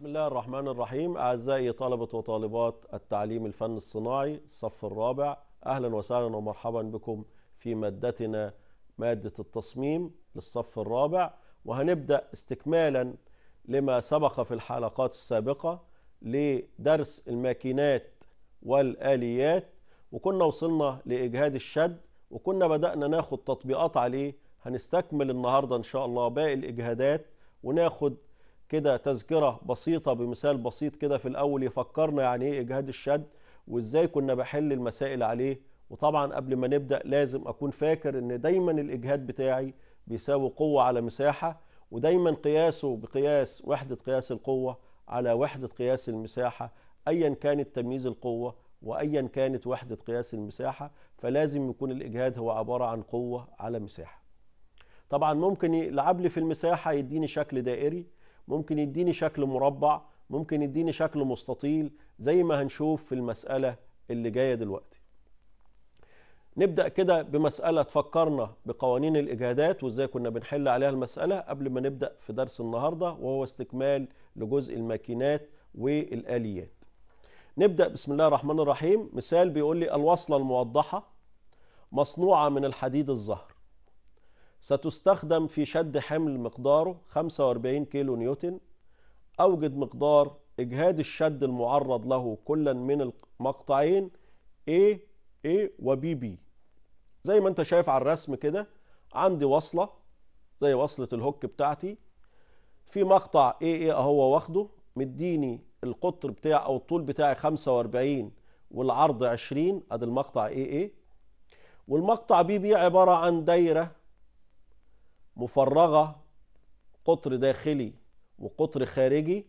بسم الله الرحمن الرحيم أعزائي طلبة وطالبات التعليم الفن الصناعي الصف الرابع أهلا وسهلا ومرحبا بكم في مادتنا مادة التصميم للصف الرابع وهنبدأ استكمالا لما سبق في الحلقات السابقة لدرس الماكينات والآليات وكنا وصلنا لإجهاد الشد وكنا بدأنا ناخد تطبيقات عليه هنستكمل النهاردة إن شاء الله باقي الإجهادات وناخد كده تذكرة بسيطة بمثال بسيط كده في الأول يفكرنا يعني إيه إجهاد الشد وإزاي كنا بحل المسائل عليه وطبعا قبل ما نبدأ لازم أكون فاكر إن دايما الإجهاد بتاعي بيساوي قوة على مساحة ودايما قياسه بقياس وحدة قياس القوة على وحدة قياس المساحة أيا كانت تمييز القوة وأيا كانت وحدة قياس المساحة فلازم يكون الإجهاد هو عبارة عن قوة على مساحة طبعا ممكن يلعب لي في المساحة يديني شكل دائري ممكن يديني شكل مربع ممكن يديني شكل مستطيل زي ما هنشوف في المسألة اللي جاية دلوقتي نبدأ كده بمسألة تفكرنا بقوانين الإجهادات وإزاي كنا بنحل عليها المسألة قبل ما نبدأ في درس النهاردة وهو استكمال لجزء الماكينات والآليات نبدأ بسم الله الرحمن الرحيم مثال بيقول لي الوصلة الموضحة مصنوعة من الحديد الزهر ستستخدم في شد حمل مقداره 45 كيلو نيوتن أوجد مقدار إجهاد الشد المعرض له كلا من المقطعين A A و B B زي ما أنت شايف على الرسم كده عندي وصلة زي وصلة الهوك بتاعتي في مقطع A A أهو واخده مديني القطر بتاع أو الطول بتاعي 45 والعرض 20 أدي المقطع A A والمقطع B B عبارة عن دايرة مفرغه قطر داخلي وقطر خارجي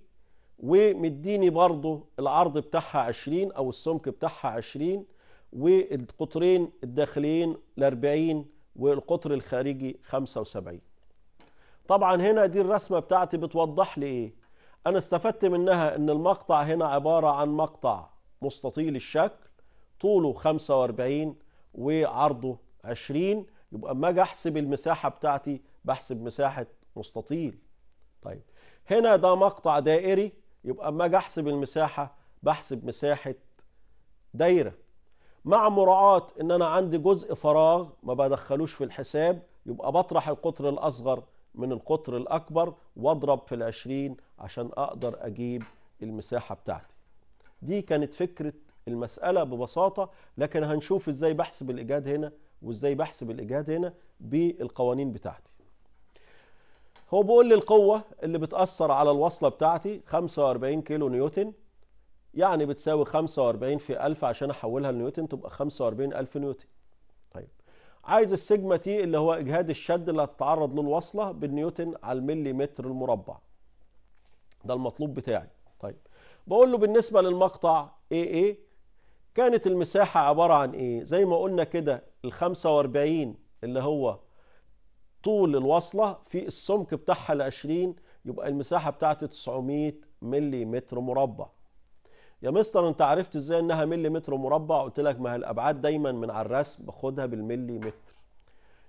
ومديني برضو العرض بتاعها 20 او السمك بتاعها 20 والقطرين الداخليين ل 40 والقطر الخارجي 75 طبعا هنا دي الرسمه بتاعتي بتوضح لي ايه انا استفدت منها ان المقطع هنا عباره عن مقطع مستطيل الشكل طوله 45 وعرضه 20 يبقى اما اجي احسب المساحه بتاعتي بحسب مساحة مستطيل طيب هنا ده مقطع دائري يبقى اما اجي احسب المساحة بحسب مساحة دايرة مع مراعاة ان انا عندي جزء فراغ ما بدخلوش في الحساب يبقى بطرح القطر الاصغر من القطر الاكبر واضرب في العشرين عشان اقدر اجيب المساحة بتاعتي دي كانت فكرة المسألة ببساطة لكن هنشوف ازاي بحسب الايجاد هنا وازاي بحسب الايجاد هنا بالقوانين بتاعتي هو بيقول لي القوة اللي بتأثر على الوصلة بتاعتي 45 كيلو نيوتن يعني بتساوي 45 في 1000 عشان احولها لنيوتن تبقى 45000 نيوتن طيب عايز السيجما تي اللي هو اجهاد الشد اللي هتتعرض له الوصلة بالنيوتن على المليمتر المربع ده المطلوب بتاعي طيب بقول له بالنسبة للمقطع AA كانت المساحة عبارة عن ايه زي ما قلنا كده ال 45 اللي هو طول الوصلة في السمك بتاعها ل 20 يبقى المساحة بتاعتي 900 متر مربع يا مستر انت عرفت ازاي انها متر مربع قلت لك ما هي الابعاد دايما من على الرسم باخدها بالملي متر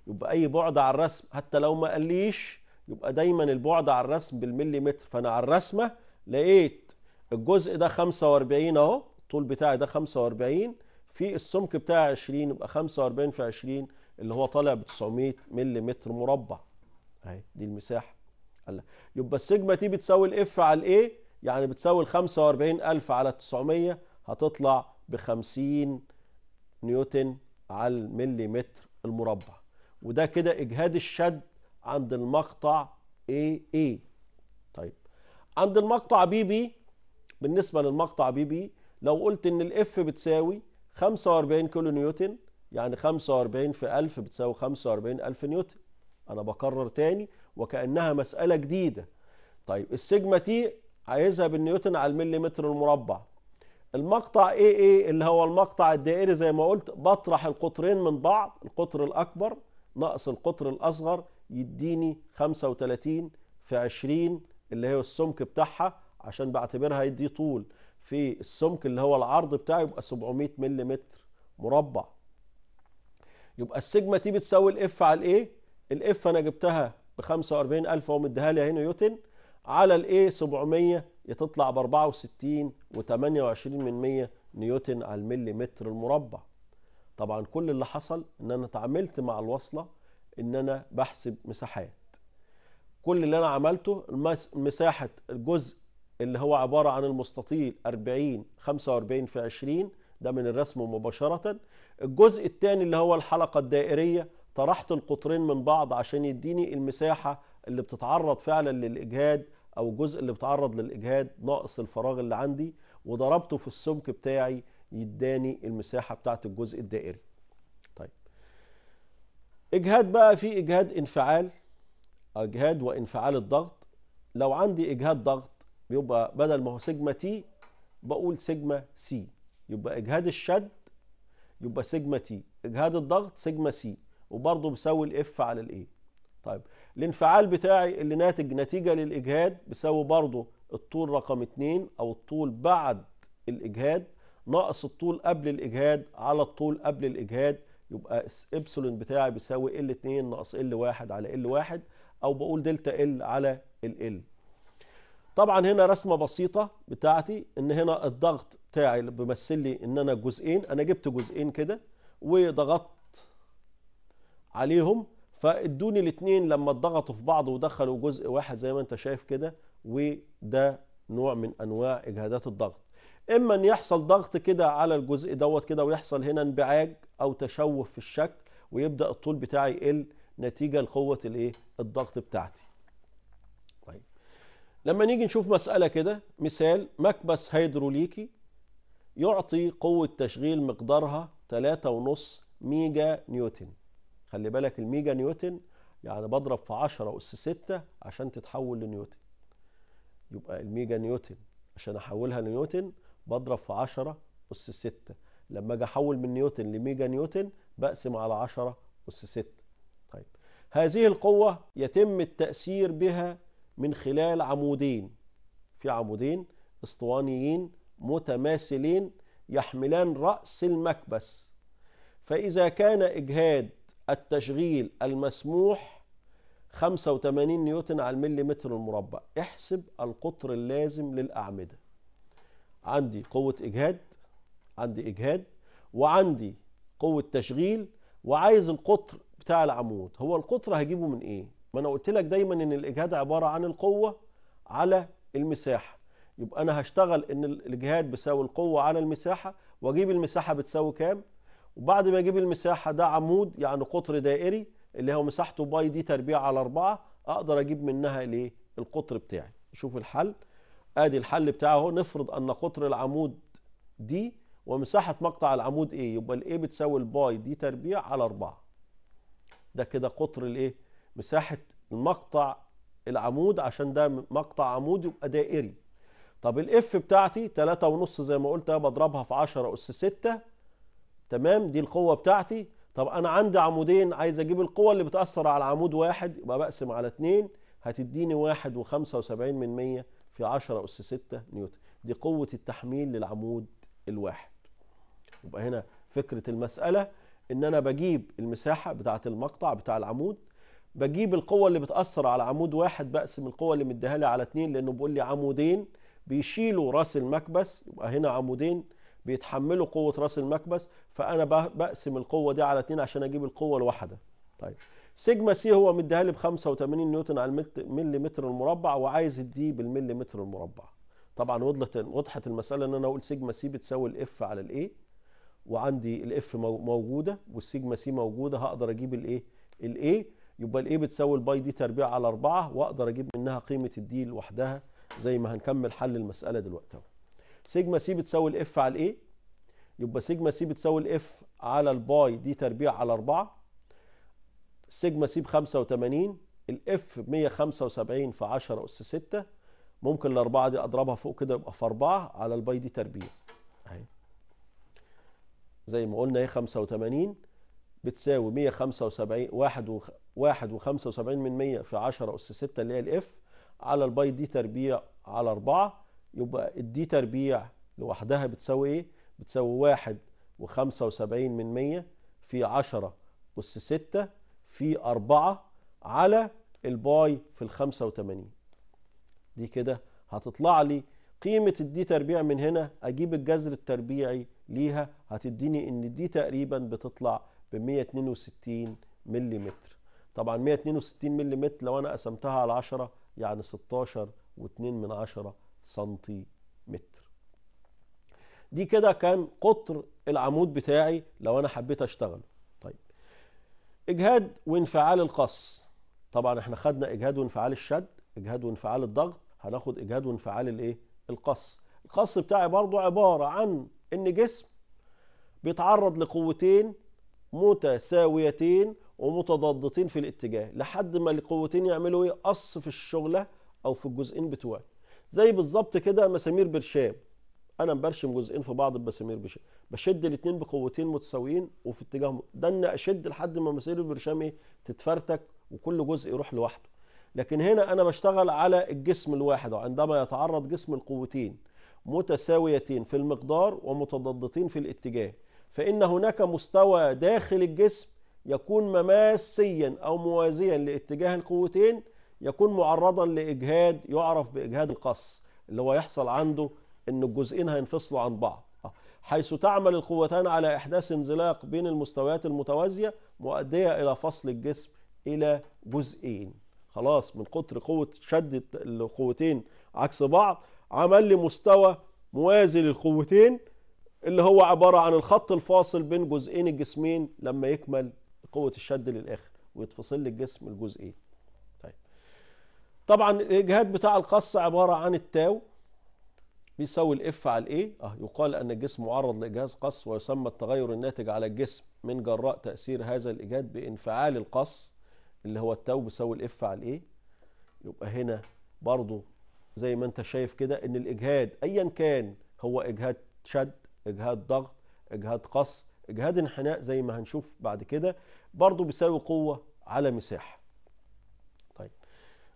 يبقى اي بعد على الرسم حتى لو ما قاليش يبقى دايما البعد على الرسم بالملي متر فانا على الرسمة لقيت الجزء ده 45 اهو الطول بتاعي ده 45 في السمك بتاعي 20 يبقى 45 في 20 اللي هو طالع ب 900 ملم مربع اهي دي المساحه قال لك يبقى السيجما تي بتساوي الاف على الايه يعني بتساوي ال 45000 على 900 هتطلع ب 50 نيوتن على الملم المربع وده كده اجهاد الشد عند المقطع AA طيب عند المقطع BB بالنسبه للمقطع BB لو قلت ان الاف بتساوي 45 كيلو نيوتن يعني 45 في 1000 بتساوي 45000 نيوتن أنا بكرر تاني وكأنها مسألة جديدة طيب السيجما تي عايزها بالنيوتن على المليمتر المربع المقطع اي اي اللي هو المقطع الدائري زي ما قلت بطرح القطرين من بعض القطر الأكبر ناقص القطر الأصغر يديني 35 في 20 اللي هي السمك بتاعها عشان بعتبرها يدي طول في السمك اللي هو العرض بتاعه يبقى 700 ملم مربع يبقى السيجما تي بتساوي الاف على الايه الاف انا جبتها ب 45000 اهو مديها لي اهي نيوتن على الايه 700 تطلع ب 64 و28 من 100 نيوتن على الملي متر المربع طبعا كل اللي حصل ان انا اتعاملت مع الوصله ان انا بحسب مساحات كل اللي انا عملته مساحه الجزء اللي هو عباره عن المستطيل 40 45 في 20 ده من الرسم مباشره الجزء الثاني اللي هو الحلقة الدائرية طرحت القطرين من بعض عشان يديني المساحة اللي بتتعرض فعلا للإجهاد أو الجزء اللي بتعرض للإجهاد ناقص الفراغ اللي عندي وضربته في السمك بتاعي يداني المساحة بتاعت الجزء الدائري طيب إجهاد بقى في إجهاد انفعال إجهاد وانفعال الضغط لو عندي إجهاد ضغط يبقى بدل ما هو سيجما تي بقول سيجما سي يبقى إجهاد الشد يبقى سيجما تي اجهاد الضغط سيجما سي وبرضه بسوي الاف على الايه طيب الانفعال بتاعي اللي ناتج نتيجه للاجهاد بيساوي برضه الطول رقم 2 او الطول بعد الاجهاد ناقص الطول قبل الاجهاد على الطول قبل الاجهاد يبقى ابسلون بتاعي بيساوي ال2 ناقص ال1 على ال1 او بقول دلتا ال على ال طبعا هنا رسمة بسيطة بتاعتي ان هنا الضغط بتاعي اللي بيمثل لي ان انا جزئين انا جبت جزئين كده وضغطت عليهم فادوني الاثنين لما اتضغطوا في بعض ودخلوا جزء واحد زي ما انت شايف كده وده نوع من انواع اجهادات الضغط اما ان يحصل ضغط كده على الجزء دوت كده ويحصل هنا انبعاج او تشوف في الشكل ويبدا الطول بتاعي يقل نتيجه لقوه الايه الضغط بتاعتي لما نيجي نشوف مسألة كده مثال مكبس هيدروليكي يعطي قوة تشغيل مقدارها 3.5 ميجا نيوتن خلي بالك الميجا نيوتن يعني بضرب في 10 أس 6 عشان تتحول لنيوتن يبقى الميجا نيوتن عشان أحولها لنيوتن بضرب في 10 أس 6 لما أجي أحول من نيوتن لميجا نيوتن بقسم على 10 أس 6 طيب هذه القوة يتم التأثير بها من خلال عمودين في عمودين اسطوانيين متماثلين يحملان رأس المكبس فإذا كان إجهاد التشغيل المسموح 85 نيوتن على متر المربع احسب القطر اللازم للأعمدة عندي قوة إجهاد عندي إجهاد وعندي قوة تشغيل وعايز القطر بتاع العمود هو القطر هجيبه من إيه ما انا قلت لك دايما ان الاجهاد عباره عن القوه على المساحه يبقى انا هشتغل ان الاجهاد بيساوي القوه على المساحه واجيب المساحه بتساوي كام وبعد ما اجيب المساحه ده عمود يعني قطر دائري اللي هو مساحته باي دي تربيع على 4 اقدر اجيب منها الايه القطر بتاعي شوف الحل ادي الحل بتاعه اهو نفرض ان قطر العمود دي ومساحه مقطع العمود ايه يبقى الايه بتساوي الباي دي تربيع على 4 ده كده قطر الايه مساحه المقطع العمود عشان ده مقطع عمود يبقى دائري طب الاف بتاعتي 3.5 زي ما قلت بضربها في 10 اس 6 تمام دي القوه بتاعتي طب انا عندي عمودين عايز اجيب القوه اللي بتاثر على عمود واحد يبقى بقسم على 2 هتديني 1.75 من 100 في 10 اس 6 نيوتن دي قوه التحميل للعمود الواحد يبقى هنا فكره المساله ان انا بجيب المساحه بتاعه المقطع بتاع العمود بجيب القوة اللي بتأثر على عمود واحد بقسم القوة اللي مديها لي على اتنين لأنه بيقول لي عمودين بيشيلوا راس المكبس يبقى هنا عمودين بيتحملوا قوة راس المكبس فأنا بقسم القوة دي على اتنين عشان أجيب القوة الواحدة طيب سيجما سي هو مديها لي ب 85 نيوتن على متر المربع وعايز الدي بالمليمتر المربع طبعا وضحت وضحت المسألة إن أنا أقول سيجما سي بتساوي الإف على الإيه وعندي الإف موجودة والسيجما سي موجودة هقدر أجيب الإيه الإيه يبقى الايه بتساوي الباي دي تربيع على 4 واقدر اجيب منها قيمه الدي لوحدها زي ما هنكمل حل المساله دلوقتي اهو سيجما سي بتساوي الاف على الايه يبقى سيجما سي بتساوي الاف على الباي دي تربيع على 4 سيجما سي ب 85 الاف ب 175 في 10 اس 6 ممكن الأربعة دي أضربها فوق كده يبقى في 4 على الباي دي تربيع أهي زي ما قلنا ايه 85 بتساوي 175 1.75 و من 100 في 10 أس 6 اللي هي الإف على الباي دي تربيع على 4 يبقى الدي تربيع لوحدها بتساوي إيه؟ بتساوي 1.75 من 100 في 10 أس 6 في 4 على الباي في ال 85 دي كده هتطلع لي قيمة الدي تربيع من هنا أجيب الجذر التربيعي ليها هتديني إن دي تقريبا بتطلع ب 162 ملم طبعا 162 ملم لو انا قسمتها على 10 يعني 16 و2 من 10 سنتيمتر دي كده كان قطر العمود بتاعي لو انا حبيت اشتغله طيب اجهاد وانفعال القص طبعا احنا خدنا اجهاد وانفعال الشد اجهاد وانفعال الضغط هناخد اجهاد وانفعال الايه القص القص بتاعي برضو عباره عن ان جسم بيتعرض لقوتين متساويتين ومتضادتين في الاتجاه لحد ما القوتين يعملوا ايه قص في الشغله او في الجزئين بتوعي زي بالظبط كده مسامير برشام انا برشم جزئين في بعض بمسامير برشام بشد الاثنين بقوتين متساويين وفي اتجاه ده ان اشد لحد ما مسامير البرشام ايه تتفرتك وكل جزء يروح لوحده لكن هنا انا بشتغل على الجسم الواحد وعندما يتعرض جسم القوتين متساويتين في المقدار ومتضادتين في الاتجاه فإن هناك مستوى داخل الجسم يكون مماسيا أو موازيا لاتجاه القوتين يكون معرضا لإجهاد يعرف بإجهاد القص اللي هو يحصل عنده أن الجزئين هينفصلوا عن بعض حيث تعمل القوتان على إحداث انزلاق بين المستويات المتوازية مؤدية إلى فصل الجسم إلى جزئين خلاص من قطر قوة شد القوتين عكس بعض عمل لي مستوى موازي للقوتين اللي هو عبارة عن الخط الفاصل بين جزئين الجسمين لما يكمل قوة الشد للآخر ويتفصل للجسم الجزئين طيب. طبعا الإجهاد بتاع القص عبارة عن التاو بيساوي الاف على الايه اه يقال ان الجسم معرض لاجهاز قص ويسمى التغير الناتج على الجسم من جراء تاثير هذا الاجهاد بانفعال القص اللي هو التاو بيساوي الاف على الايه يبقى هنا برضو زي ما انت شايف كده ان الاجهاد ايا كان هو اجهاد شد اجهاد ضغط اجهاد قص اجهاد انحناء زي ما هنشوف بعد كده برضو بيساوي قوة على مساحة طيب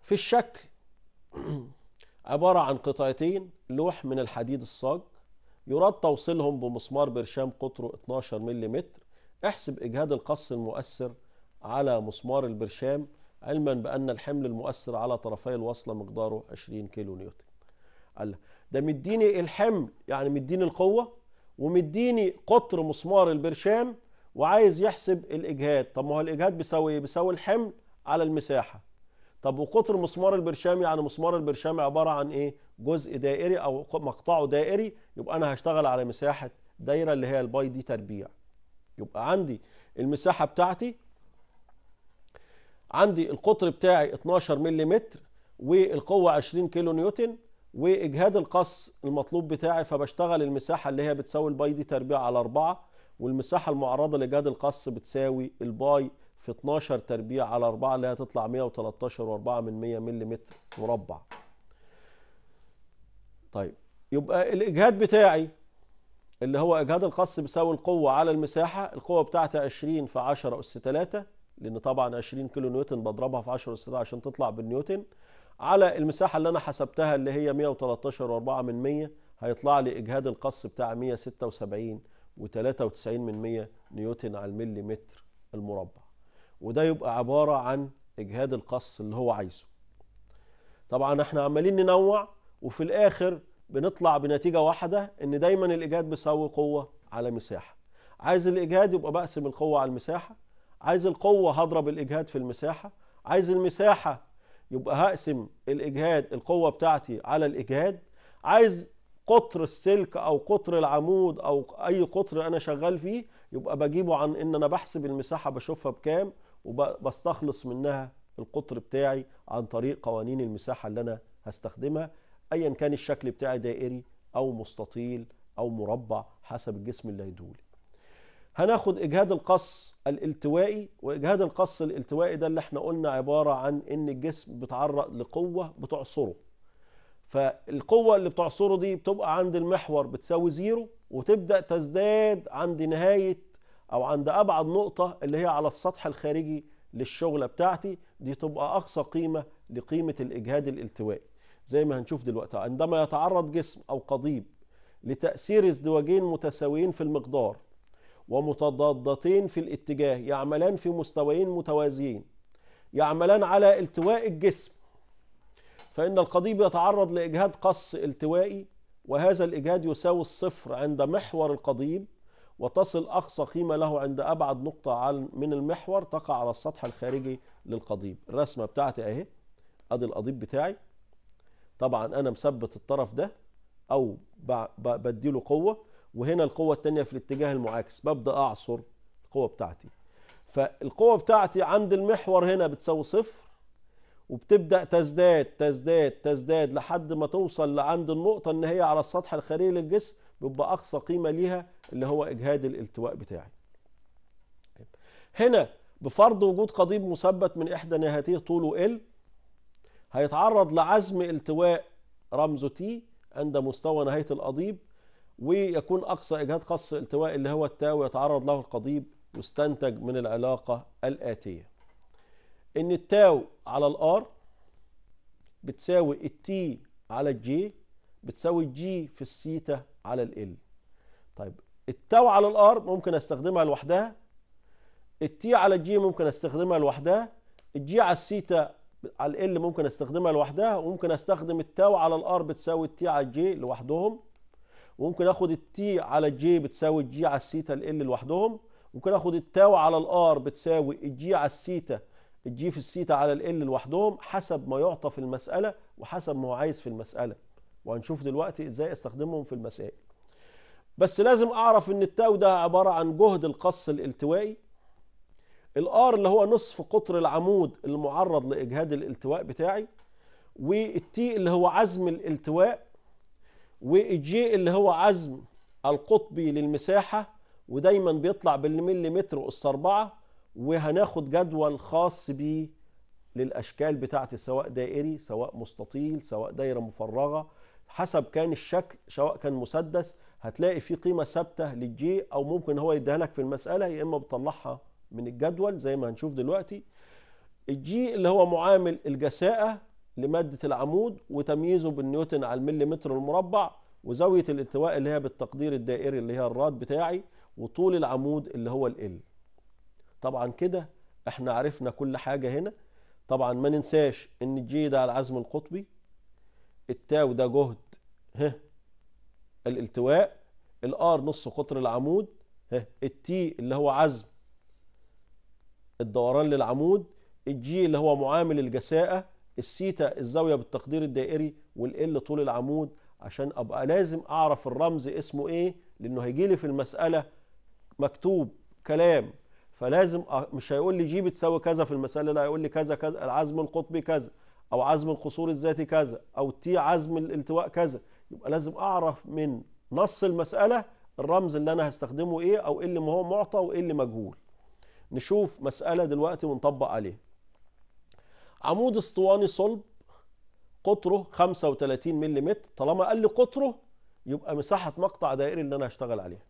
في الشكل عبارة عن قطعتين لوح من الحديد الصاج يراد توصيلهم بمسمار برشام قطره 12 ملم احسب اجهاد القص المؤثر على مسمار البرشام علما بان الحمل المؤثر على طرفي الوصله مقداره 20 كيلو نيوتن قال ده مديني الحمل يعني مديني القوه ومديني قطر مسمار البرشام وعايز يحسب الاجهاد طب ما هو الاجهاد بيساوي ايه بيساوي الحمل على المساحه طب وقطر مسمار البرشام يعني مسمار البرشام عباره عن ايه جزء دائري او مقطعه دائري يبقى انا هشتغل على مساحه دايره اللي هي الباي دي تربيع يبقى عندي المساحه بتاعتي عندي القطر بتاعي 12 ملم والقوه 20 كيلو نيوتن واجهاد القص المطلوب بتاعي فبشتغل المساحه اللي هي بتساوي الباي دي تربيع على 4 والمساحه المعرضه لاجهاد القص بتساوي الباي في 12 تربيع على 4 اللي هتطلع 113 و4 من 100 ملم مربع طيب يبقى الاجهاد بتاعي اللي هو اجهاد القص بيساوي القوه على المساحه القوه بتاعتي 20 في 10 اس 3 لان طبعا 20 كيلو نيوتن بضربها في 10 اس 3 عشان تطلع بالنيوتن على المساحة اللي أنا حسبتها اللي هي 113.4 من 100 هيطلع لي إجهاد القص بتاع 176 و93 من 100 نيوتن على الملي متر المربع وده يبقى عبارة عن إجهاد القص اللي هو عايزه طبعا احنا عمالين ننوع وفي الآخر بنطلع بنتيجة واحدة إن دايما الإجهاد بيساوي قوة على مساحة عايز الإجهاد يبقى بقسم القوة على المساحة عايز القوة هضرب الإجهاد في المساحة عايز المساحة يبقى هقسم الاجهاد القوه بتاعتي على الاجهاد عايز قطر السلك او قطر العمود او اي قطر انا شغال فيه يبقى بجيبه عن ان انا بحسب المساحه بشوفها بكام وبستخلص منها القطر بتاعي عن طريق قوانين المساحه اللي انا هستخدمها ايا كان الشكل بتاعي دائري او مستطيل او مربع حسب الجسم اللي هيدولي هناخد اجهاد القص الالتوائي واجهاد القص الالتوائي ده اللي احنا قلنا عبارة عن ان الجسم بيتعرض لقوة بتعصره فالقوة اللي بتعصره دي بتبقى عند المحور بتساوي زيرو وتبدأ تزداد عند نهاية او عند ابعد نقطة اللي هي على السطح الخارجي للشغلة بتاعتي دي تبقى اقصى قيمة لقيمة الاجهاد الالتوائي زي ما هنشوف دلوقتي عندما يتعرض جسم او قضيب لتأثير ازدواجين متساويين في المقدار ومتضادتين في الاتجاه يعملان في مستويين متوازيين يعملان على التواء الجسم فإن القضيب يتعرض لإجهاد قص التوائي وهذا الإجهاد يساوي الصفر عند محور القضيب وتصل أقصى قيمة له عند أبعد نقطة من المحور تقع على السطح الخارجي للقضيب الرسمة بتاعتي أهي أدي القضيب بتاعي طبعا أنا مثبت الطرف ده أو بديله قوة وهنا القوة التانية في الاتجاه المعاكس ببدأ أعصر القوة بتاعتي فالقوة بتاعتي عند المحور هنا بتساوي صفر وبتبدأ تزداد تزداد تزداد لحد ما توصل لعند النقطة ان هي على السطح الخارجي للجسم بيبقى أقصى قيمة ليها اللي هو إجهاد الالتواء بتاعي هنا بفرض وجود قضيب مثبت من إحدى نهايته طوله L هيتعرض لعزم التواء رمزه T عند مستوى نهاية القضيب ويكون أقصى إجهاد خاص التواء اللي هو التاء ويتعرض له القضيب واستنتج من العلاقة الآتية إن التاو على الآر بتساوي التي على الجي بتساوي الجي في السيتا على الإل طيب التاو على الار ممكن استخدمها لوحدها التي على الجي ممكن استخدمها لوحدها الجي على السيتا على الإل ممكن استخدمها لوحدها وممكن استخدم التاو على الار بتساوي التي على الجي لوحدهم وممكن اخد التي على الجي بتساوي الجي على السيتا ال لوحدهم ممكن اخد التاو على الار بتساوي الجي على السيتا الجي في السيتا على ال لوحدهم حسب ما يعطى في المساله وحسب ما هو عايز في المساله وهنشوف دلوقتي ازاي استخدمهم في المسائل بس لازم اعرف ان التاو ده عباره عن جهد القص الالتوائي الار اللي هو نصف قطر العمود المعرض لاجهاد الالتواء بتاعي والتي اللي هو عزم الالتواء والجي اللي هو عزم القطبي للمساحة ودايما بيطلع بالمليمتر أس 4 وهناخد جدول خاص بيه للأشكال بتاعتي سواء دائري سواء مستطيل سواء دايرة مفرغة حسب كان الشكل سواء كان مسدس هتلاقي في قيمة ثابتة للجي أو ممكن هو يديها لك في المسألة يا إما بتطلعها من الجدول زي ما هنشوف دلوقتي الجي اللي هو معامل الجساءة لمادة العمود وتمييزه بالنيوتن على المليمتر المربع وزاوية الالتواء اللي هي بالتقدير الدائري اللي هي الراد بتاعي وطول العمود اللي هو ال طبعا كده احنا عرفنا كل حاجة هنا طبعا ما ننساش ان الجي ده على العزم القطبي التاو ده جهد ها الالتواء الار نص قطر العمود ها التي اللي هو عزم الدوران للعمود الجي اللي هو معامل الجساءة السيتا الزاوية بالتقدير الدائري والال طول العمود عشان ابقى لازم اعرف الرمز اسمه ايه لانه هيجي لي في المسألة مكتوب كلام فلازم مش هيقول لي جي بتساوي كذا في المسألة لا هيقول لي كذا كذا العزم القطبي كذا او عزم القصور الذاتي كذا او تي عزم الالتواء كذا يبقى لازم اعرف من نص المسألة الرمز اللي انا هستخدمه ايه او ايه اللي هو معطى وايه اللي مجهول نشوف مسألة دلوقتي ونطبق عليها عمود اسطواني صلب قطره 35 ملم طالما قال لي قطره يبقى مساحة مقطع دائري اللي أنا هشتغل عليها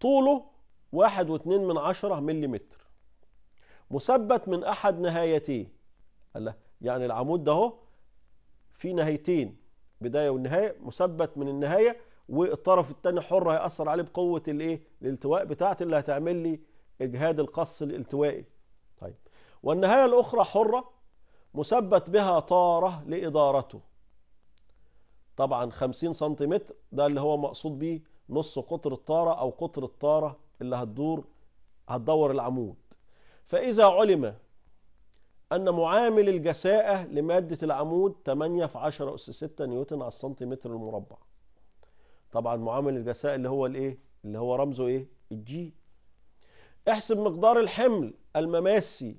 طوله واحد واتنين من عشرة ملم مثبت من أحد نهايتيه الله يعني العمود ده اهو في نهايتين بداية والنهاية مثبت من النهاية والطرف الثاني حر هيأثر عليه بقوة الايه الالتواء بتاعتي اللي هتعمل لي إجهاد القص الالتوائي طيب والنهاية الأخرى حرة مثبت بها طارة لإدارته طبعا 50 سنتيمتر ده اللي هو مقصود به نص قطر الطارة أو قطر الطارة اللي هتدور هتدور العمود فإذا علم أن معامل الجساءة لمادة العمود 8 في 10 أس 6 نيوتن على السنتيمتر المربع طبعا معامل الجساءة اللي هو الإيه اللي هو رمزه إيه الجي احسب مقدار الحمل المماسي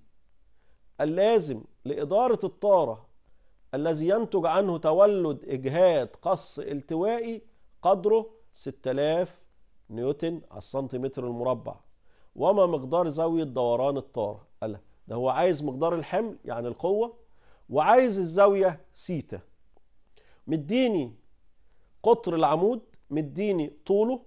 اللازم لإدارة الطارة الذي ينتج عنه تولد إجهاد قص التوائي قدره 6000 نيوتن على السنتيمتر المربع وما مقدار زاوية دوران الطارة قال ده هو عايز مقدار الحمل يعني القوة وعايز الزاوية سيتا مديني قطر العمود مديني طوله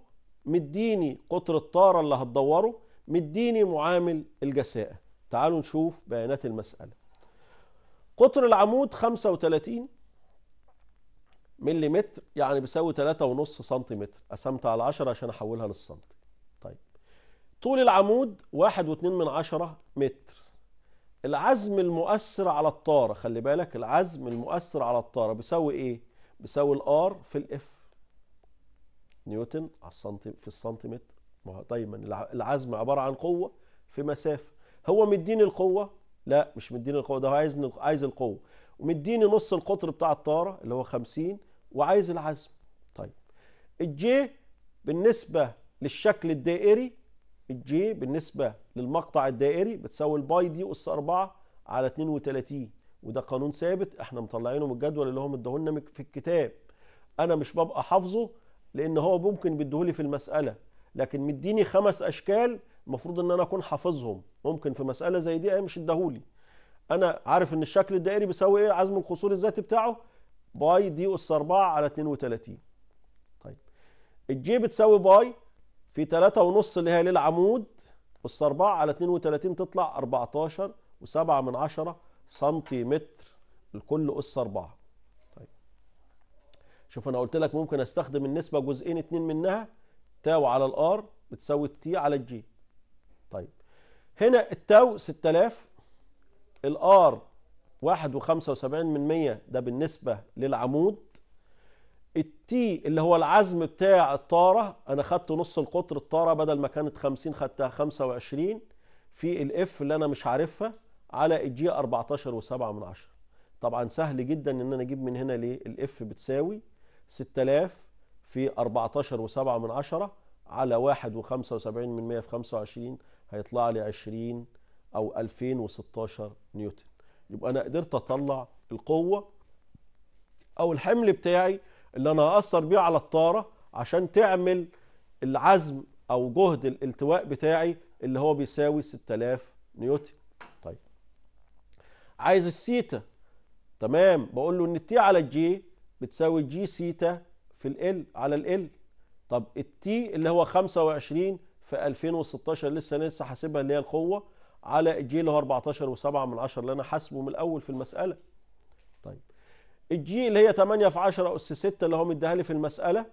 مديني قطر الطارة اللي هتدوره مديني معامل الجساءة تعالوا نشوف بيانات المسألة قطر العمود 35 ملم يعني بيساوي 3.5 سم قسمت على 10 عشان احولها للسنتي طيب طول العمود 1.2 متر العزم المؤثر على الطاره خلي بالك العزم المؤثر على الطاره بيساوي ايه بيساوي الار في الاف نيوتن على السنتي في السنتيمتر ما هو دايما العزم عباره عن قوه في مسافه هو مديني القوه لا مش مديني القوه ده هو عايز عايز القوه ومديني نص القطر بتاع الطاره اللي هو 50 وعايز العزم طيب الجي بالنسبه للشكل الدائري الجي بالنسبه للمقطع الدائري بتساوي الباي دي اس 4 على 32 وده قانون ثابت احنا مطلعينه من الجدول اللي هو مديهولنا في الكتاب انا مش ببقى حافظه لان هو ممكن بيديهولي في المساله لكن مديني خمس اشكال المفروض ان انا اكون حافظهم ممكن في مساله زي دي مش اداهولي انا عارف ان الشكل الدائري بيساوي ايه عزم القصور الذاتي بتاعه باي دي اس 4 على 32 طيب الجي بتساوي باي في 3.5 اللي هي للعمود اس 4 على 32 تطلع 14 و7 من 10 سنتيمتر لكل اس 4 طيب شوف انا قلت لك ممكن استخدم النسبه جزئين اتنين منها تاو على الار بتساوي تي على الجي هنا التاو 6000 الار 1.75 من 100 ده بالنسبة للعمود التي اللي هو العزم بتاع الطارة انا خدت نص القطر الطارة بدل ما كانت 50 خدتها 25 في الاف اللي انا مش عارفها على الجي 14 و7 من 10 طبعا سهل جدا ان انا اجيب من هنا ليه الاف بتساوي 6000 في 14 و7 من 10 على 1.75 من 100 في 25 هيطلع لي 20 او 2016 نيوتن يبقى انا قدرت اطلع القوه او الحمل بتاعي اللي انا هاثر بيه على الطاره عشان تعمل العزم او جهد الالتواء بتاعي اللي هو بيساوي 6000 نيوتن طيب عايز السيتا تمام بقول له ان التي على الجي بتساوي جي سيتا في ال على ال طب التي اللي هو 25 في 2016 لسه لسه حاسبها اللي هي القوه على الجي اللي هو 14 و7 من 10 اللي انا حاسبه من الاول في المساله طيب الجي اللي هي 8 في 10 اس 6 اللي هو مديها لي في المساله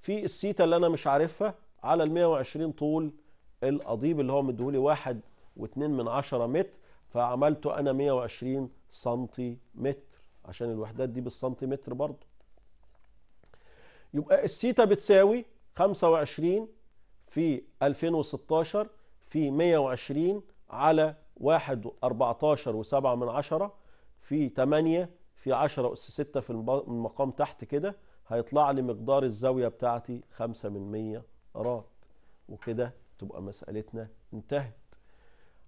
في السيتا اللي انا مش عارفها على ال 120 طول القضيب اللي هو مديهولي 1 و2 من 10 متر فعملته انا 120 سنتي متر عشان الوحدات دي بالسنتيمتر برضه يبقى السيتا بتساوي 25 في 2016 في 120 على 1 14 و7 من 10 في 8 في 10 أس 6 في المقام تحت كده هيطلع لي مقدار الزاوية بتاعتي 5 من 100 راد وكده تبقى مسألتنا انتهت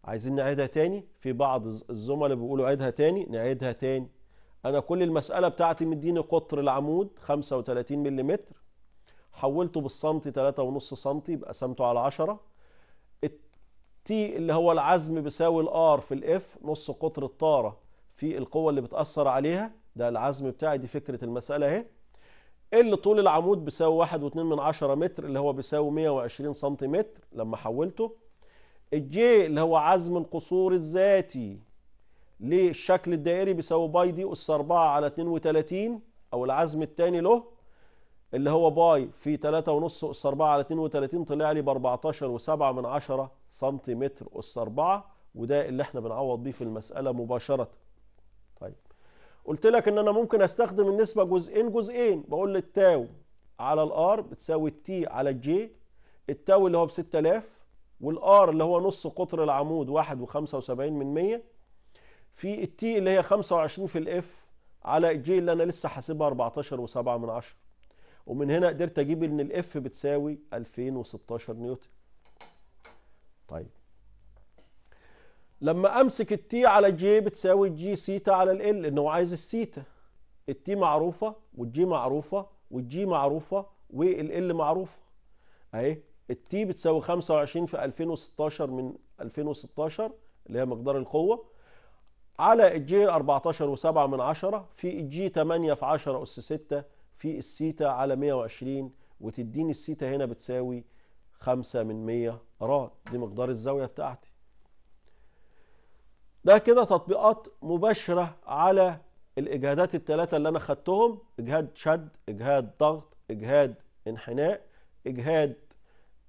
عايزين نعيدها تاني في بعض الزملاء بيقولوا عيدها تاني نعيدها تاني أنا كل المسألة بتاعتي مديني قطر العمود 35 ملم حولته بالسنتي 3.5 سم يبقى قسمته على 10 التي اللي هو العزم بيساوي الار في الاف نص قطر الطاره في القوه اللي بتاثر عليها ده العزم بتاعي دي فكره المساله اهي اللي طول العمود بيساوي 1.2 من 10 متر اللي هو بيساوي 120 متر لما حولته الجي اللي هو عزم القصور الذاتي للشكل الدائري بيساوي باي دي اس 4 على 32 او العزم الثاني له اللي هو باي في 3.5 أس 4 على 32 طلع لي ب 14.7 سنتيمتر أس 4 وده اللي احنا بنعوض بيه في المسألة مباشرة طيب قلت لك ان انا ممكن استخدم النسبة جزئين جزئين بقول التاو على الار بتساوي التي على الجي التاو اللي هو ب 6000 والار اللي هو نص قطر العمود 1.75 من 100 في التي اللي هي 25 في الاف على الجي اللي انا لسه حاسبها 14.7 ومن هنا قدرت اجيب ان الاف بتساوي 2016 نيوتن طيب لما امسك التي على جي بتساوي جي سيتا على ال ان هو عايز السيتا التي معروفه والجي معروفه والجي معروفه والال معروفه اهي التي بتساوي 25 في 2016 من 2016 اللي هي مقدار القوه على الجي 14 و7 من 10 في الجي 8 في 10 اس 6 في السيتا على 120 وتديني السيتا هنا بتساوي 5 من 100 راد دي مقدار الزاوية بتاعتي ده كده تطبيقات مباشرة على الإجهادات الثلاثة اللي أنا خدتهم إجهاد شد إجهاد ضغط إجهاد انحناء إجهاد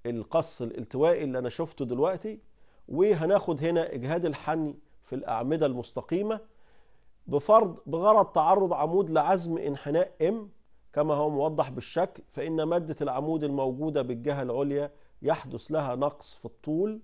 القص الالتوائي اللي أنا شفته دلوقتي وهناخد هنا إجهاد الحني في الأعمدة المستقيمة بفرض بغرض تعرض عمود لعزم انحناء ام كما هو موضح بالشكل فإن مادة العمود الموجودة بالجهة العليا يحدث لها نقص في الطول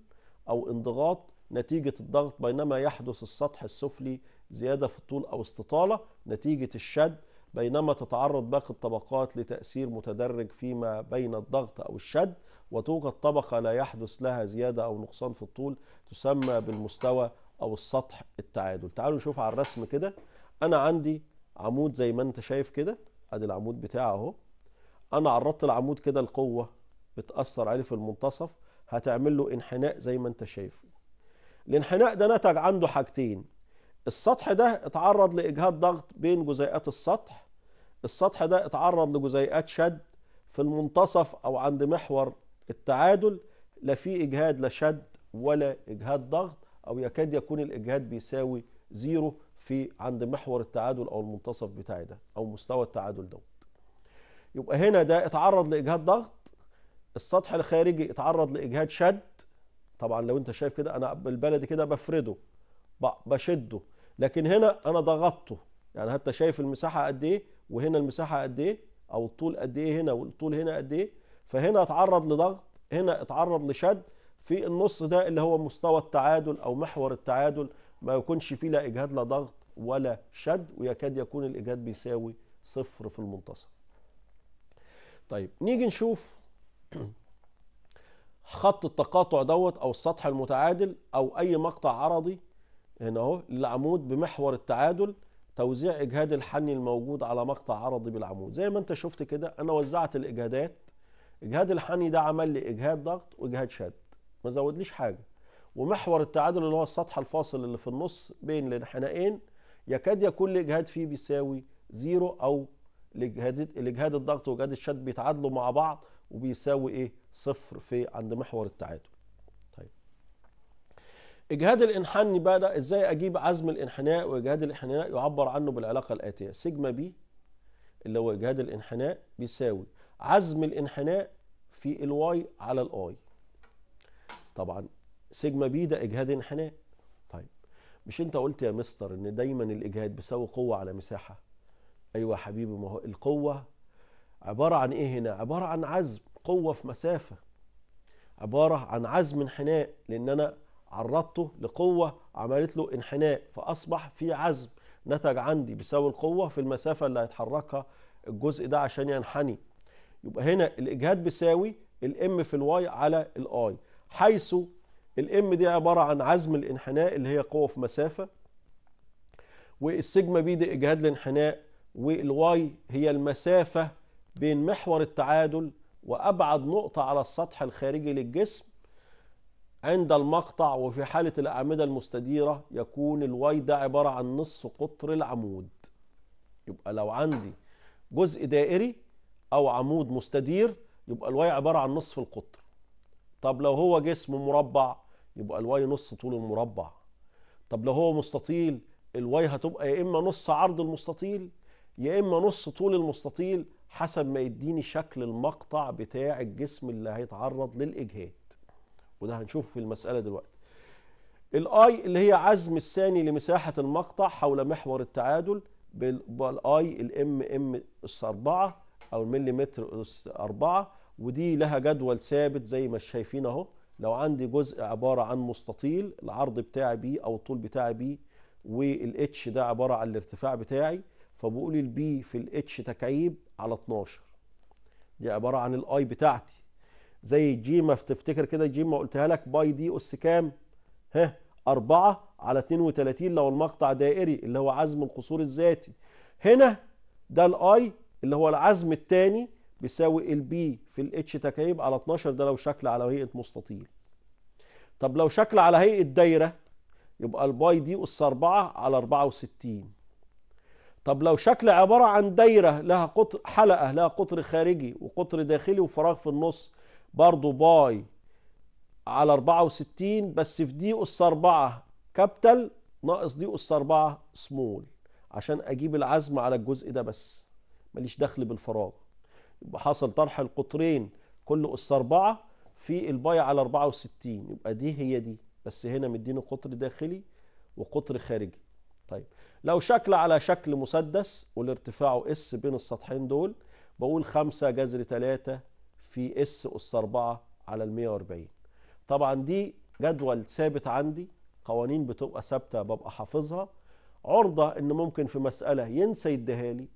أو انضغاط نتيجة الضغط بينما يحدث السطح السفلي زيادة في الطول أو استطالة نتيجة الشد بينما تتعرض باقي الطبقات لتأثير متدرج فيما بين الضغط أو الشد وتوجد طبقة لا يحدث لها زيادة أو نقصان في الطول تسمى بالمستوى أو السطح التعادل تعالوا نشوف على الرسم كده أنا عندي عمود زي ما أنت شايف كده ادي العمود بتاعه اهو انا عرضت العمود كده القوه بتاثر عليه في المنتصف هتعمل له انحناء زي ما انت شايف الانحناء ده نتج عنده حاجتين السطح ده اتعرض لاجهاد ضغط بين جزيئات السطح السطح ده اتعرض لجزيئات شد في المنتصف او عند محور التعادل لا في اجهاد لا شد ولا اجهاد ضغط او يكاد يكون الاجهاد بيساوي زيرو في عند محور التعادل او المنتصف بتاعي ده او مستوى التعادل دوت يبقى هنا ده اتعرض لاجهاد ضغط السطح الخارجي اتعرض لاجهاد شد طبعا لو انت شايف كده انا بالبلدي كده بفرده بشده لكن هنا انا ضغطته يعني حتى شايف المساحه قد ايه وهنا المساحه قد ايه او الطول قد ايه هنا والطول هنا قد ايه فهنا اتعرض لضغط هنا اتعرض لشد في النص ده اللي هو مستوى التعادل او محور التعادل ما يكونش فيه لا اجهاد لا ضغط ولا شد ويكاد يكون الإيجاد بيساوي صفر في المنتصف طيب نيجي نشوف خط التقاطع دوت أو السطح المتعادل أو أي مقطع عرضي هنا اهو للعمود بمحور التعادل توزيع إجهاد الحني الموجود على مقطع عرضي بالعمود زي ما أنت شفت كده أنا وزعت الإجهادات إجهاد الحني ده عمل لي إجهاد ضغط وإجهاد شد ما زودليش حاجة ومحور التعادل اللي هو السطح الفاصل اللي في النص بين الانحنائين يكاد يكون الاجهاد فيه بيساوي زيرو او الاجهاد الاجهاد الضغط واجهاد الشد بيتعادلوا مع بعض وبيساوي ايه صفر في عند محور التعادل طيب اجهاد الانحني بقى ده ازاي اجيب عزم الانحناء واجهاد الانحناء يعبر عنه بالعلاقه الاتيه سيجما بي اللي هو اجهاد الانحناء بيساوي عزم الانحناء في الواي على الاي طبعا سيجما بي ده اجهاد انحناء مش انت قلت يا مستر ان دايما الاجهاد بيساوي قوه على مساحه ايوه يا حبيبي ما هو القوه عباره عن ايه هنا عباره عن عزم قوه في مسافه عباره عن عزم انحناء لان انا عرضته لقوه عملت له انحناء فاصبح في عزم نتج عندي بيساوي القوه في المسافه اللي هيتحركها الجزء ده عشان ينحني يبقى هنا الاجهاد بيساوي الام في الواي على الاي حيث الام دي عبارة عن عزم الانحناء اللي هي قوة في مسافة والسيجما بي دي اجهاد الانحناء والواي هي المسافة بين محور التعادل وابعد نقطة على السطح الخارجي للجسم عند المقطع وفي حالة الأعمدة المستديرة يكون الواي ده عبارة عن نصف قطر العمود يبقى لو عندي جزء دائري أو عمود مستدير يبقى الواي عبارة عن نصف القطر طب لو هو جسم مربع يبقى الواي نص طول المربع طب لو هو مستطيل الواي هتبقى يا اما نص عرض المستطيل يا اما نص طول المستطيل حسب ما يديني شكل المقطع بتاع الجسم اللي هيتعرض للاجهاد وده هنشوفه في المساله دلوقتي الاي اللي هي عزم الثاني لمساحه المقطع حول محور التعادل بالاي الام ام اس 4 او المليمتر اس 4 ودي لها جدول ثابت زي ما شايفين اهو لو عندي جزء عبارة عن مستطيل العرض بتاعي بي أو الطول بتاعي بي والاتش ده عبارة عن الارتفاع بتاعي فبقول البي في الاتش تكعيب على 12 دي عبارة عن الاي بتاعتي زي جي ما تفتكر كده جي ما قلتها لك باي دي أس كام ها 4 على 32 لو المقطع دائري اللي هو عزم القصور الذاتي هنا ده الاي اللي هو العزم الثاني بيساوي البي في الاتش تكعيب على 12 ده لو شكل على هيئه مستطيل طب لو شكل على هيئه دايره يبقى الباي دي اس 4 على 64 طب لو شكل عباره عن دايره لها قطر حلقه لها قطر خارجي وقطر داخلي وفراغ في النص برضه باي على 64 بس في دي اس 4 كابيتال ناقص دي اس 4 سمول عشان اجيب العزم على الجزء ده بس ماليش دخل بالفراغ يبقى حصل طرح القطرين كل أس 4 في الباي على 64 يبقى دي هي دي بس هنا مديني قطر داخلي وقطر خارجي طيب لو شكل على شكل مسدس والارتفاعه اس بين السطحين دول بقول 5 جذر 3 في اس أس 4 على ال 140 طبعا دي جدول ثابت عندي قوانين بتبقى ثابته ببقى حافظها عرضه ان ممكن في مساله ينسى يديها لي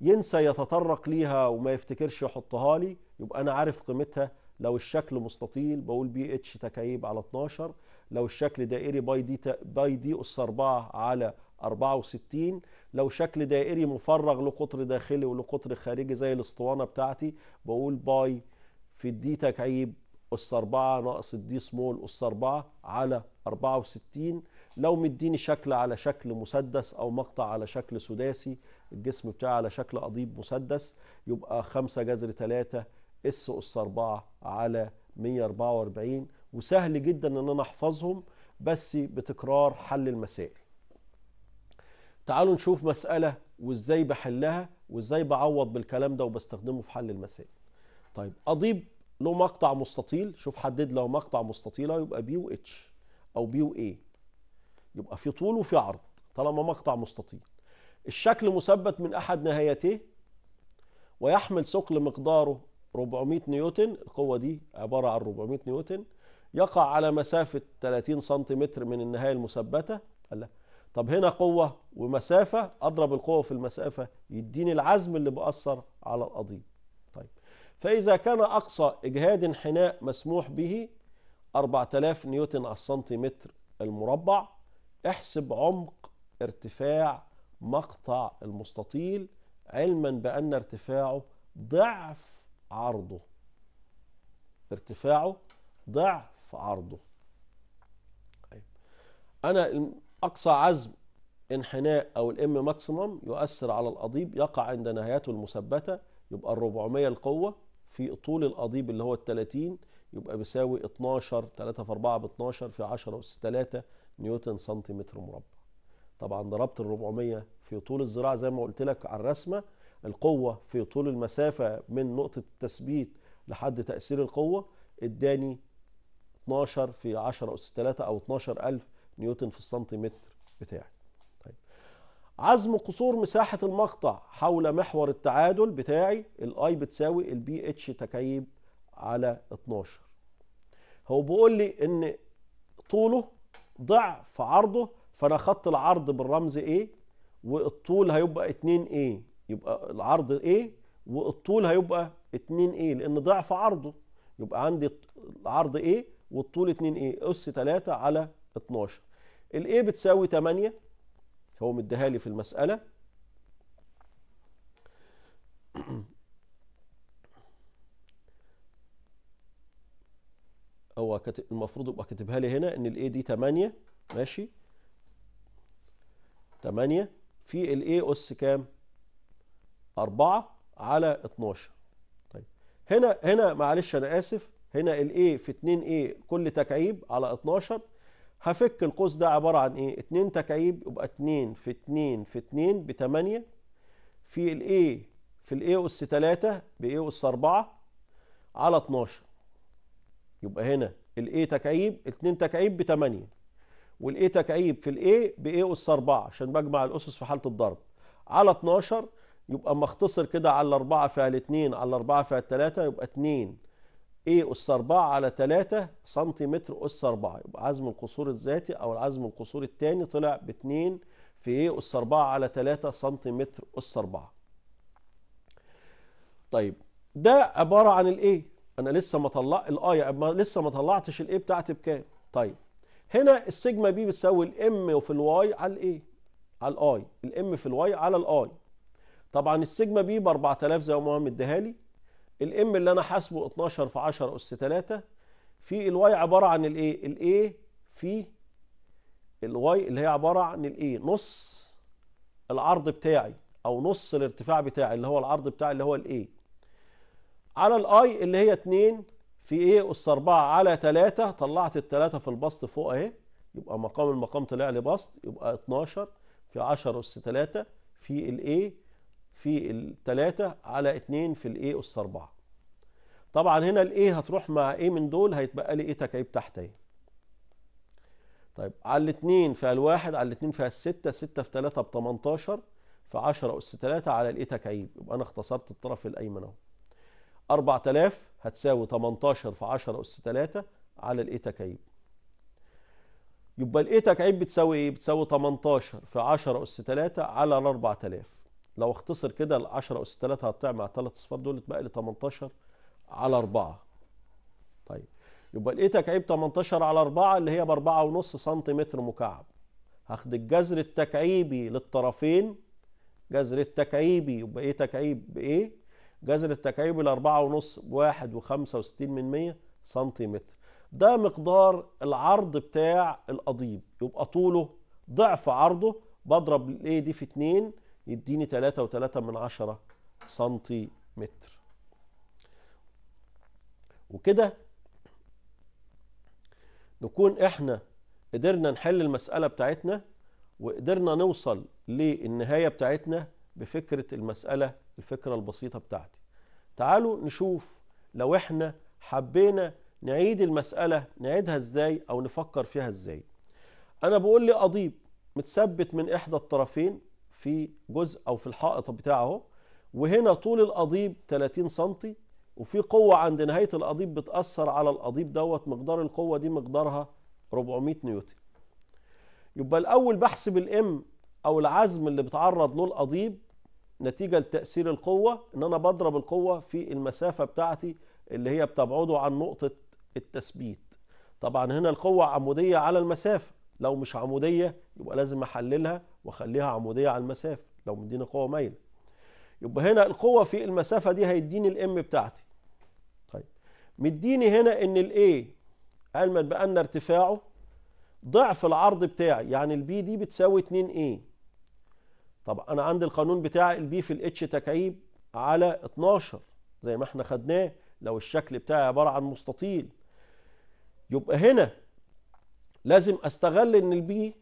ينسى يتطرق ليها وما يفتكرش يحطها لي يبقى انا عارف قيمتها لو الشكل مستطيل بقول بي اتش تكعيب على 12 لو الشكل دائري باي دي باي دي اس 4 على 64 لو شكل دائري مفرغ له قطر داخلي وله قطر خارجي زي الاسطوانه بتاعتي بقول باي في الدي تكعيب اس 4 ناقص الدي سمول اس 4 على 64 لو مديني شكل على شكل مسدس او مقطع على شكل سداسي الجسم بتاعي على شكل قضيب مسدس يبقى 5 جذر 3 اس اس 4 على 144 وسهل جدا ان انا احفظهم بس بتكرار حل المسائل تعالوا نشوف مسألة وازاي بحلها وازاي بعوض بالكلام ده وبستخدمه في حل المسائل طيب قضيب له مقطع مستطيل شوف حدد لو مقطع مستطيل يبقى بي و اتش او بي و ايه يبقى في طول وفي عرض طالما مقطع مستطيل الشكل مثبت من أحد نهايتيه ويحمل ثقل مقداره 400 نيوتن القوة دي عبارة عن 400 نيوتن يقع على مسافة 30 سنتيمتر من النهاية المثبتة قال طب هنا قوة ومسافة أضرب القوة في المسافة يديني العزم اللي بأثر على القضيب طيب فإذا كان أقصى إجهاد انحناء مسموح به 4000 نيوتن على السنتيمتر المربع احسب عمق ارتفاع مقطع المستطيل علما بأن ارتفاعه ضعف عرضه ارتفاعه ضعف عرضه طيب. أنا أقصى عزم انحناء أو الام ماكسيمم يؤثر على القضيب يقع عند نهايته المثبتة يبقى ال 400 القوة في طول القضيب اللي هو ال 30 يبقى بيساوي 12 3 في 4 ب 12 في 10 أس 3 نيوتن سنتيمتر مربع طبعا ضربت ال 400 في طول الذراع زي ما قلت لك على الرسمه القوه في طول المسافه من نقطه التثبيت لحد تاثير القوه اداني 12 في 10 اس 3 او 12000 نيوتن في السنتيمتر بتاعي طيب. عزم قصور مساحه المقطع حول محور التعادل بتاعي الاي بتساوي البي اتش تكيب على 12 هو بيقول لي ان طوله ضعف عرضه فانا خط العرض بالرمز ايه والطول هيبقى 2A يبقى العرض ايه والطول هيبقى 2A لان ضعف عرضه يبقى عندي العرض ايه والطول 2A اس 3 على 12 الايه بتساوي 8 هو مديها لي في المسألة هو المفروض يبقى كاتبها لي هنا ان الايه دي 8 ماشي 8 في الاي اس كام 4 على 12 طيب هنا هنا معلش انا اسف هنا الاي في 2 اي كل تكعيب على 12 هفك القوس ده عباره عن ايه 2 تكعيب يبقى 2 في 2 في 2 ب 8 في الاي في الاي اس 3 ب A اس 4 على 12 يبقى هنا الاي تكعيب 2 تكعيب ب 8 والايه تكعيب في الايه بايه اس 4 عشان بجمع الاسس في حاله الضرب على 12 يبقى اما اختصر كده على 4 فعل 2 على 4 فعل 3 يبقى 2 ايه اس 4 على 3 سنتيمتر اس 4 يبقى عزم القصور الذاتي او العزم القصور الثاني طلع ب 2 في ايه اس 4 على 3 سنتيمتر اس 4 طيب ده عباره عن الايه انا لسه ما طلع الايه لسه ما طلعتش الايه بتاعتي بكام طيب هنا السيجما بي بتساوي الام في الواي على الايه على الاي الام في الواي على الاي طبعا السيجما بي ب 4000 زي ما هو مديها لي الام اللي انا حاسبه 12 في 10 اس 3 في الواي عباره عن الايه الايه في الواي اللي هي عباره عن الايه نص العرض بتاعي او نص الارتفاع بتاعي اللي هو العرض بتاعي اللي هو الايه على الاي اللي هي 2 في ايه اس 4 على 3 طلعت ال 3 في البسط فوق اهي يبقى مقام المقام طلع لي بسط يبقى 12 في 10 اس 3 في الاي في ال 3 على 2 في الاي اس 4 طبعا هنا الاي هتروح مع ايه من دول هيتبقى لي ايه تكعيب تحت اهي طيب على الاثنين فيها 1 على الاثنين فيها 6 6 في 3 ب 18 في 10 أس 3 على الاي تكعيب يبقى أنا اختصرت الطرف الأيمن أهو 4000 هتساوي 18 في 10 أس 3 على الإيتا كعيب يبقى الإيتا كعيب بتساوي إيه؟ بتساوي 18 في 10 أس 3 على 4000 لو اختصر كده ال 10 أس 3 هتطلع مع الثلاث أصفار دول تبقى لي 18 على 4 طيب يبقى الإيتا كعيب 18 على 4 اللي هي ب 4.5 سنتيمتر مكعب هاخد الجذر التكعيبي للطرفين جذر التكعيبي يبقى ايه تكعيب بايه جذر التكعيب ال 4.5 واحد و من 100 سنتيمتر ده مقدار العرض بتاع القضيب يبقى طوله ضعف عرضه بضرب الايه دي في 2 يديني 3.3 من 10 سنتيمتر وكده نكون احنا قدرنا نحل المسألة بتاعتنا وقدرنا نوصل للنهاية بتاعتنا بفكرة المسألة الفكرة البسيطة بتاعتي تعالوا نشوف لو احنا حبينا نعيد المسألة نعيدها ازاي او نفكر فيها ازاي انا بقول لي قضيب متثبت من احدى الطرفين في جزء او في الحائط بتاعه وهنا طول القضيب 30 سنتي وفي قوة عند نهاية القضيب بتأثر على القضيب دوت مقدار القوة دي مقدارها 400 نيوتن يبقى الأول بحسب الام أو العزم اللي بتعرض له القضيب نتيجة لتأثير القوة ان انا بضرب القوة في المسافة بتاعتي اللي هي بتبعده عن نقطة التثبيت طبعا هنا القوة عمودية على المسافة لو مش عمودية يبقى لازم احللها واخليها عمودية على المسافة لو مديني قوة مايلة يبقى هنا القوة في المسافة دي هيديني الام بتاعتي طيب مديني هنا ان الاي علما بان ارتفاعه ضعف العرض بتاعي يعني البي دي بتساوي 2 ايه طب انا عندي القانون بتاعي البي في الاتش تكعيب على 12 زي ما احنا خدناه لو الشكل بتاعي عباره عن مستطيل يبقى هنا لازم استغل ان البي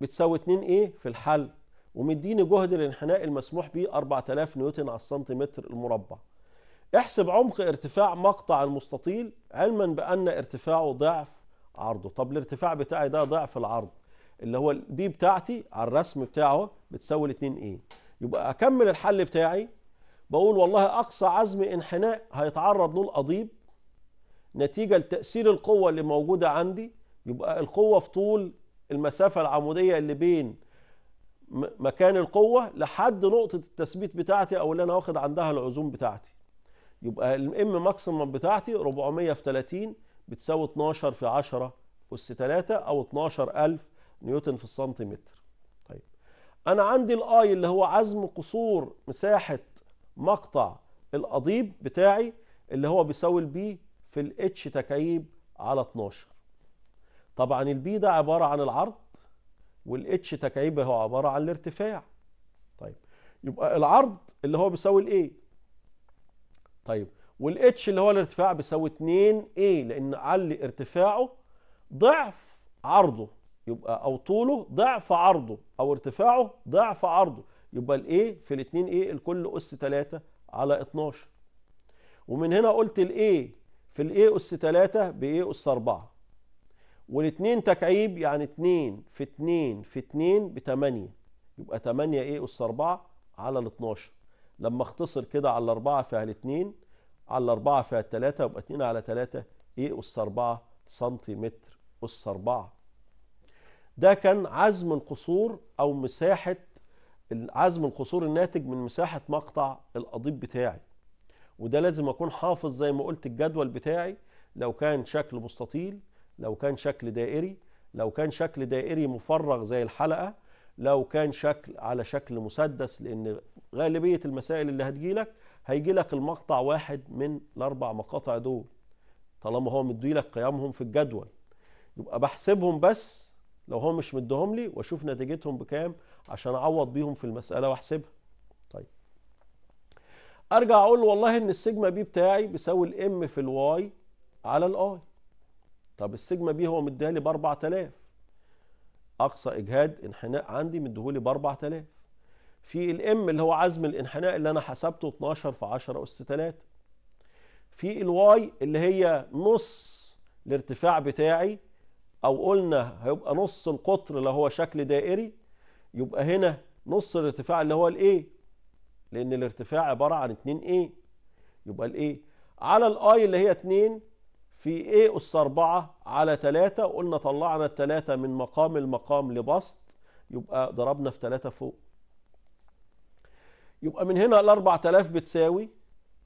بتساوي 2 ايه في الحل ومديني جهد الانحناء المسموح به 4000 نيوتن على السنتيمتر المربع احسب عمق ارتفاع مقطع المستطيل علما بان ارتفاعه ضعف عرضه طب الارتفاع بتاعي ده ضعف العرض اللي هو البي بتاعتي على الرسم بتاعه بتساوي الاثنين ايه يبقى اكمل الحل بتاعي بقول والله اقصى عزم انحناء هيتعرض له القضيب نتيجه لتاثير القوه اللي موجوده عندي يبقى القوه في طول المسافه العموديه اللي بين مكان القوه لحد نقطه التثبيت بتاعتي او اللي انا واخد عندها العزوم بتاعتي يبقى الام ماكسيمم بتاعتي 400 في 30 بتساوي 12 في 10 اس 3 او 12000 نيوتن في السنتيمتر طيب انا عندي الاي اللي هو عزم قصور مساحه مقطع القضيب بتاعي اللي هو بيساوي البي في الاتش تكعيب على 12 طبعا البي ده عباره عن العرض والاتش تكعيب هو عباره عن الارتفاع طيب يبقى العرض اللي هو بيساوي الايه طيب والاتش اللي هو الارتفاع بيساوي 2 a لان علي ارتفاعه ضعف عرضه يبقى او طوله ضعف عرضه او ارتفاعه ضعف عرضه يبقى الايه في الاثنين ايه الكل اس 3 على 12 ومن هنا قلت الايه في الايه اس 3 بايه اس 4 والاثنين تكعيب يعني 2 في 2 في 2 ب 8 يبقى 8 ايه اس 4 على ال 12 لما اختصر كده على 4 فيها 2 على 4 فيها 3 يبقى 2 على 3 ايه اس 4 سنتيمتر اس 4 ده كان عزم القصور او مساحه عزم القصور الناتج من مساحه مقطع القضيب بتاعي وده لازم اكون حافظ زي ما قلت الجدول بتاعي لو كان شكل مستطيل لو كان شكل دائري لو كان شكل دائري مفرغ زي الحلقه لو كان شكل على شكل مسدس لان غالبيه المسائل اللي هتجيلك هيجيلك المقطع واحد من الاربع مقاطع دول طالما هو مديلك قيامهم في الجدول يبقى بحسبهم بس لو هو مش مديهم لي واشوف نتيجتهم بكام عشان اعوض بيهم في المساله واحسبها طيب ارجع اقول والله ان السيجما بي بتاعي بيساوي الام في الواي على الاي طب السيجما بي هو مديها لي ب 4000 اقصى اجهاد انحناء عندي مديهولي ب 4000 في الام اللي هو عزم الانحناء اللي انا حسبته 12 في 10 اس 3 في الواي اللي هي نص الارتفاع بتاعي او قلنا هيبقى نص القطر اللي هو شكل دائري يبقى هنا نص الارتفاع اللي هو الايه لان الارتفاع عباره عن 2 ايه يبقى الايه على الاي اللي هي 2 في ايه اس 4 على 3 قلنا طلعنا الثلاثه من مقام المقام لبسط يبقى ضربنا في 3 فوق يبقى من هنا ال 4000 بتساوي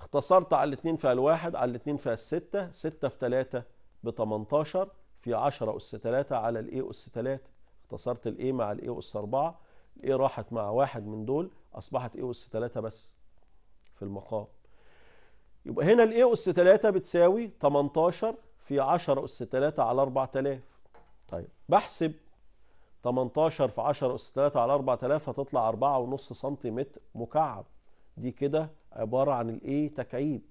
اختصرت على الاثنين فيها الواحد على الاثنين فيها الستة ستة في 3 ب 18 في 10 أس 3 على A أس 3 اختصرت A مع A أس 4 A راحت مع واحد من دول أصبحت A إيه أس 3 بس في المقام يبقى هنا A أس 3 بتساوي 18 في 10 أس 3 على 4000 طيب بحسب 18 في 10 أس 3 على 4000 هتطلع 4.5 سم مكعب دي كده عبارة عن A تكعيب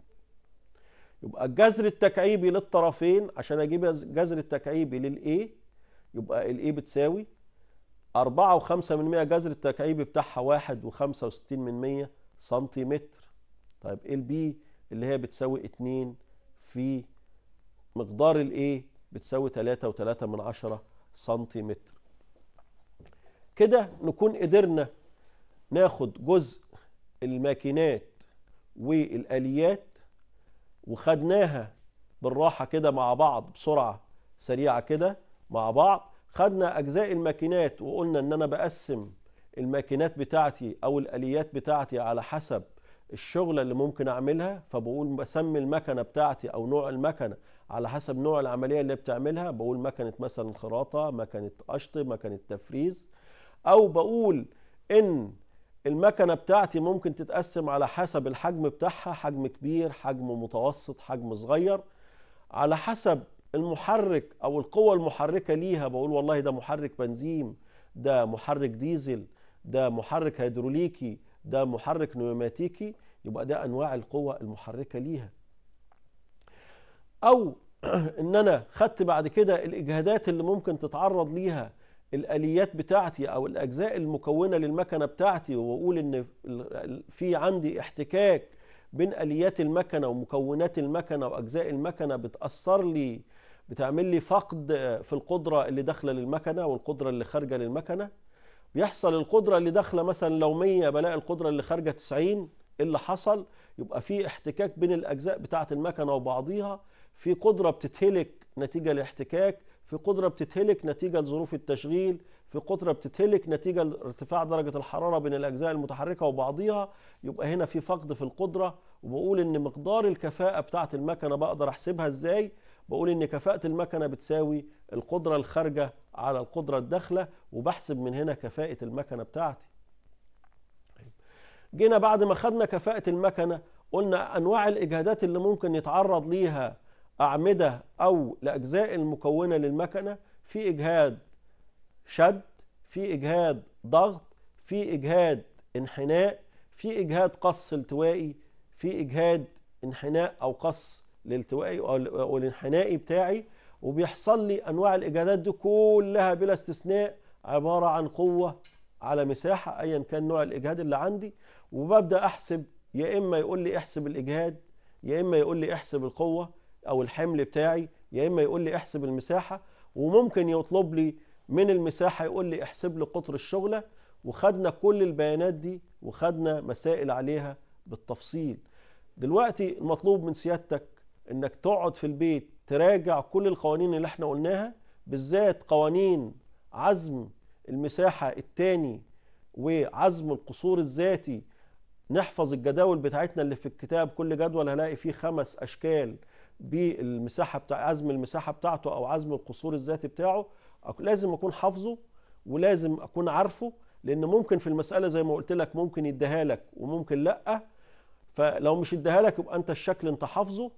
يبقى الجذر التكعيبي للطرفين عشان اجيب الجذر التكعيبي للاي يبقى الاي بتساوي 4.5% جذر التكعيبي بتاعها 1.65 سنتيمتر طيب ايه البي اللي هي بتساوي 2 في مقدار الاي بتساوي 3.3 من 10 سنتيمتر كده نكون قدرنا ناخد جزء الماكينات والاليات وخدناها بالراحة كده مع بعض بسرعة سريعة كده مع بعض خدنا أجزاء الماكينات وقلنا إن أنا بقسم الماكينات بتاعتي أو الآليات بتاعتي على حسب الشغلة اللي ممكن أعملها فبقول بسمي المكنة بتاعتي أو نوع المكنة على حسب نوع العملية اللي بتعملها بقول مكنة مثلا خراطة مكنة قشط مكنة تفريز أو بقول إن المكنة بتاعتي ممكن تتقسم على حسب الحجم بتاعها حجم كبير حجم متوسط حجم صغير على حسب المحرك او القوة المحركة ليها بقول والله ده محرك بنزين ده محرك ديزل ده محرك هيدروليكي ده محرك نيوماتيكي يبقى ده انواع القوة المحركة ليها او ان انا خدت بعد كده الاجهادات اللي ممكن تتعرض ليها الاليات بتاعتي او الاجزاء المكونه للمكنه بتاعتي واقول ان في عندي احتكاك بين اليات المكنه ومكونات المكنه واجزاء المكنه بتاثر لي بتعمل لي فقد في القدره اللي داخله للمكنه والقدره اللي خارجه للمكنه بيحصل القدره اللي داخله مثلا لو 100 بلاقي القدره اللي خارجه 90 إيه اللي حصل يبقى في احتكاك بين الاجزاء بتاعه المكنه وبعضيها في قدره بتتهلك نتيجه لاحتكاك في قدرة بتتهلك نتيجة لظروف التشغيل في قدرة بتتهلك نتيجة لارتفاع درجة الحرارة بين الأجزاء المتحركة وبعضيها يبقى هنا في فقد في القدرة وبقول إن مقدار الكفاءة بتاعة المكنة بقدر أحسبها إزاي بقول إن كفاءة المكنة بتساوي القدرة الخارجة على القدرة الداخلة وبحسب من هنا كفاءة المكنة بتاعتي طيب، جينا بعد ما خدنا كفاءة المكنة قلنا أنواع الإجهادات اللي ممكن يتعرض ليها أعمدة أو لأجزاء المكونة للمكنة في إجهاد شد في إجهاد ضغط في إجهاد انحناء في إجهاد قص التوائي في إجهاد انحناء أو قص للتوائي أو الانحنائي بتاعي وبيحصل لي أنواع الإجهادات دي كلها بلا استثناء عبارة عن قوة على مساحة أيا كان نوع الإجهاد اللي عندي وببدأ أحسب يا إما يقول لي احسب الإجهاد يا إما يقول لي احسب القوة او الحمل بتاعي يا اما يقول لي احسب المساحه وممكن يطلب لي من المساحه يقول لي احسب لي قطر الشغله وخدنا كل البيانات دي وخدنا مسائل عليها بالتفصيل دلوقتي المطلوب من سيادتك انك تقعد في البيت تراجع كل القوانين اللي احنا قلناها بالذات قوانين عزم المساحة الثاني وعزم القصور الذاتي نحفظ الجداول بتاعتنا اللي في الكتاب كل جدول هلاقي فيه خمس أشكال بالمساحه بتاع عزم المساحه بتاعته او عزم القصور الذاتي بتاعه لازم اكون حافظه ولازم اكون عارفه لان ممكن في المساله زي ما قلت لك ممكن يديها لك وممكن لا فلو مش اديها لك يبقى انت الشكل انت حافظه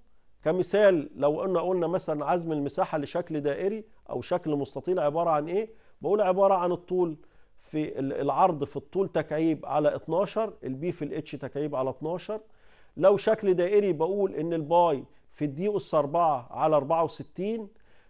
كمثال لو قلنا قلنا مثلا عزم المساحه لشكل دائري او شكل مستطيل عباره عن ايه بقول عباره عن الطول في العرض في الطول تكعيب على 12 البي في الاتش تكعيب على 12 لو شكل دائري بقول ان الباي في الدي اس 4 على 64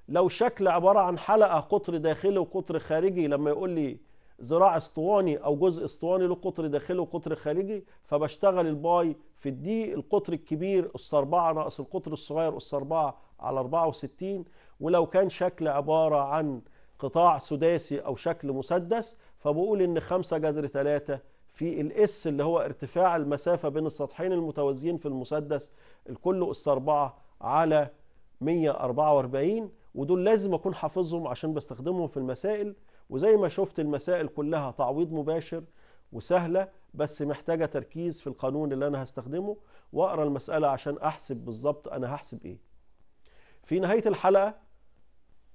لو شكل عبارة عن حلقة قطر داخلي وقطر خارجي لما يقول لي ذراع اسطواني او جزء اسطواني له قطر داخلي وقطر خارجي فبشتغل الباي في الدي القطر الكبير اس 4 ناقص القطر الصغير اس 4 على 64 ولو كان شكل عبارة عن قطاع سداسي او شكل مسدس فبقول ان 5 جذر 3 في الاس اللي هو ارتفاع المسافة بين السطحين المتوازيين في المسدس الكل أس 4 على 144 ودول لازم أكون حافظهم عشان بستخدمهم في المسائل وزي ما شفت المسائل كلها تعويض مباشر وسهلة بس محتاجة تركيز في القانون اللي أنا هستخدمه وأقرأ المسألة عشان أحسب بالظبط أنا هحسب إيه في نهاية الحلقة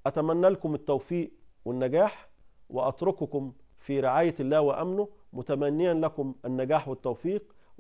أتمنى لكم التوفيق والنجاح وأترككم في رعاية الله وأمنه متمنيا لكم النجاح والتوفيق